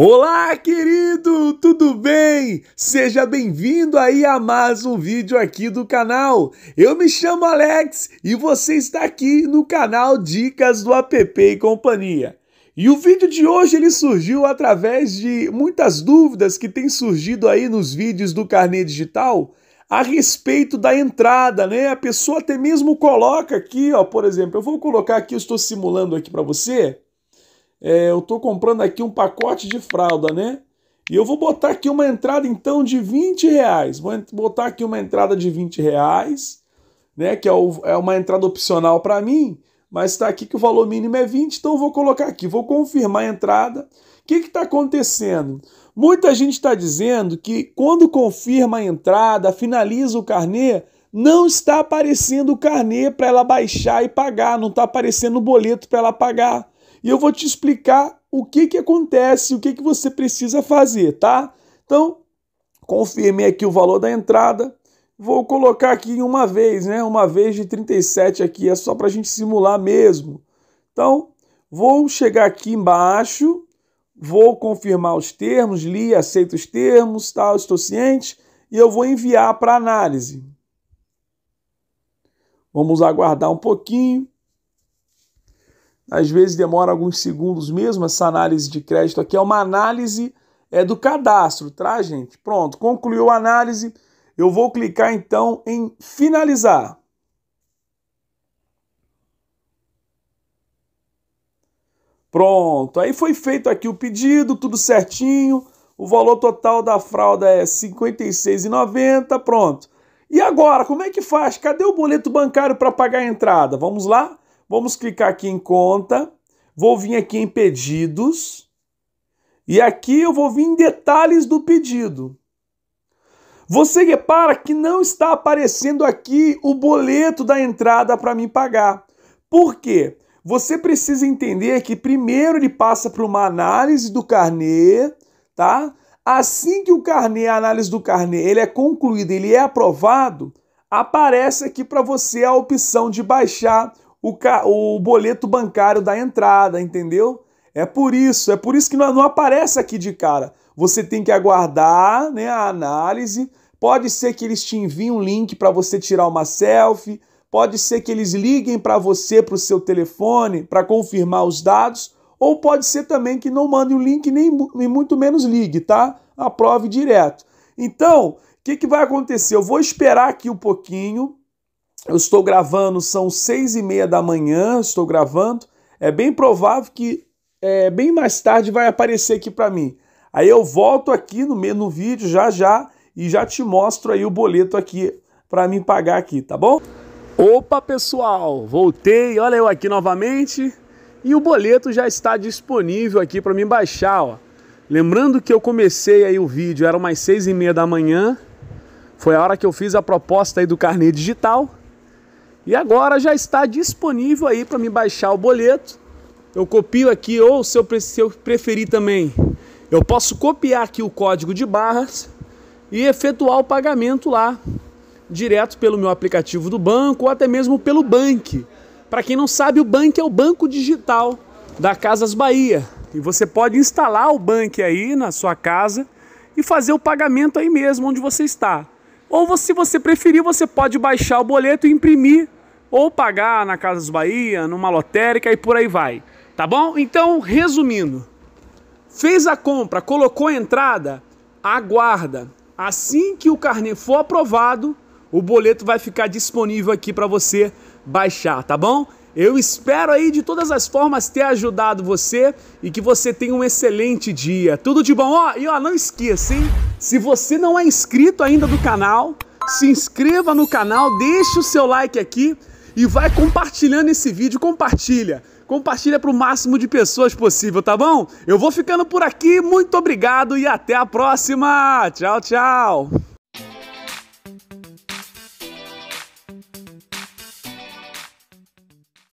Olá, querido, tudo bem? Seja bem-vindo aí a mais um vídeo aqui do canal. Eu me chamo Alex e você está aqui no canal Dicas do App e Companhia. E o vídeo de hoje ele surgiu através de muitas dúvidas que têm surgido aí nos vídeos do carnê digital a respeito da entrada, né? A pessoa até mesmo coloca aqui, ó, por exemplo, eu vou colocar aqui, eu estou simulando aqui para você é, eu estou comprando aqui um pacote de fralda, né? E eu vou botar aqui uma entrada então de 20 reais. Vou botar aqui uma entrada de 20 reais, né? Que é, o, é uma entrada opcional para mim, mas está aqui que o valor mínimo é 20, então eu vou colocar aqui, vou confirmar a entrada. O que está acontecendo? Muita gente está dizendo que quando confirma a entrada, finaliza o carnê, não está aparecendo o carnê para ela baixar e pagar, não está aparecendo o boleto para ela pagar e eu vou te explicar o que, que acontece, o que, que você precisa fazer, tá? Então, confirmei aqui o valor da entrada, vou colocar aqui uma vez, né? Uma vez de 37 aqui, é só para a gente simular mesmo. Então, vou chegar aqui embaixo, vou confirmar os termos, li, aceito os termos, tal, tá? estou ciente, e eu vou enviar para análise. Vamos aguardar um pouquinho às vezes demora alguns segundos mesmo essa análise de crédito aqui. É uma análise é do cadastro, tá, gente? Pronto, concluiu a análise. Eu vou clicar então em finalizar. Pronto, aí foi feito aqui o pedido, tudo certinho. O valor total da fralda é R$ 56,90. Pronto. E agora, como é que faz? Cadê o boleto bancário para pagar a entrada? Vamos lá? Vamos clicar aqui em conta, vou vir aqui em pedidos, e aqui eu vou vir em detalhes do pedido. Você repara que não está aparecendo aqui o boleto da entrada para mim pagar. Por quê? Você precisa entender que primeiro ele passa para uma análise do carnê, tá? Assim que o carnê, a análise do carnê, ele é concluída, ele é aprovado, aparece aqui para você a opção de baixar o, ca... o boleto bancário da entrada, entendeu? É por isso, é por isso que não, não aparece aqui de cara. Você tem que aguardar né, a análise. Pode ser que eles te enviem um link para você tirar uma selfie. Pode ser que eles liguem para você, para o seu telefone, para confirmar os dados. Ou pode ser também que não mande o link, nem, nem muito menos ligue, tá? Aprove direto. Então, o que, que vai acontecer? Eu vou esperar aqui um pouquinho eu estou gravando, são seis e meia da manhã, estou gravando. É bem provável que é, bem mais tarde vai aparecer aqui para mim. Aí eu volto aqui no, no vídeo já já e já te mostro aí o boleto aqui para mim pagar aqui, tá bom? Opa, pessoal, voltei. Olha eu aqui novamente e o boleto já está disponível aqui para mim baixar, ó. Lembrando que eu comecei aí o vídeo, era umas seis e meia da manhã, foi a hora que eu fiz a proposta aí do carnê digital e agora já está disponível aí para me baixar o boleto. Eu copio aqui, ou se eu, se eu preferir também, eu posso copiar aqui o código de barras e efetuar o pagamento lá, direto pelo meu aplicativo do banco ou até mesmo pelo Bank. Para quem não sabe, o Bank é o banco digital da Casas Bahia. E você pode instalar o Bank aí na sua casa e fazer o pagamento aí mesmo onde você está. Ou se você preferir, você pode baixar o boleto e imprimir ou pagar na Casa dos Bahia, numa lotérica e por aí vai. Tá bom? Então, resumindo, fez a compra, colocou a entrada, aguarda. Assim que o carnê for aprovado, o boleto vai ficar disponível aqui para você baixar, tá bom? Eu espero aí de todas as formas ter ajudado você e que você tenha um excelente dia. Tudo de bom, ó. E ó, não esqueça, hein? Se você não é inscrito ainda do canal, se inscreva no canal, deixe o seu like aqui e vai compartilhando esse vídeo, compartilha. Compartilha para o máximo de pessoas possível, tá bom? Eu vou ficando por aqui, muito obrigado e até a próxima. Tchau, tchau.